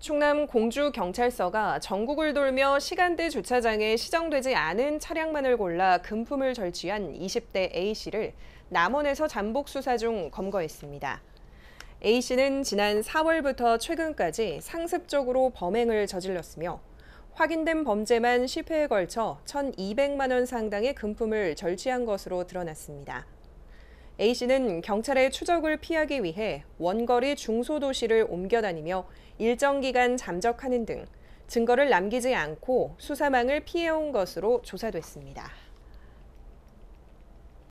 충남 공주경찰서가 전국을 돌며 시간대 주차장에 시정되지 않은 차량만을 골라 금품을 절취한 20대 A씨를 남원에서 잠복 수사 중 검거했습니다. A씨는 지난 4월부터 최근까지 상습적으로 범행을 저질렀으며 확인된 범죄만 10회에 걸쳐 1,200만 원 상당의 금품을 절취한 것으로 드러났습니다. A씨는 경찰의 추적을 피하기 위해 원거리 중소도시를 옮겨다니며 일정 기간 잠적하는 등 증거를 남기지 않고 수사망을 피해온 것으로 조사됐습니다.